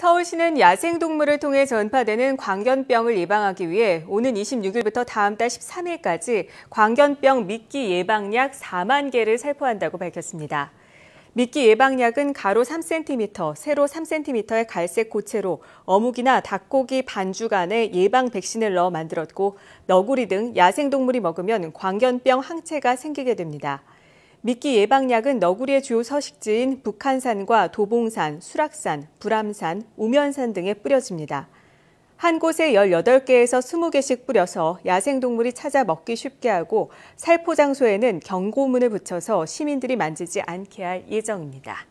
서울시는 야생동물을 통해 전파되는 광견병을 예방하기 위해 오는 26일부터 다음 달 13일까지 광견병 미끼 예방약 4만 개를 살포한다고 밝혔습니다. 미끼 예방약은 가로 3cm, 세로 3cm의 갈색 고체로 어묵이나 닭고기 반죽안에 예방 백신을 넣어 만들었고 너구리 등 야생동물이 먹으면 광견병 항체가 생기게 됩니다. 미끼 예방약은 너구리의 주요 서식지인 북한산과 도봉산, 수락산, 불암산, 우면산 등에 뿌려집니다. 한 곳에 18개에서 20개씩 뿌려서 야생동물이 찾아 먹기 쉽게 하고 살포 장소에는 경고문을 붙여서 시민들이 만지지 않게 할 예정입니다.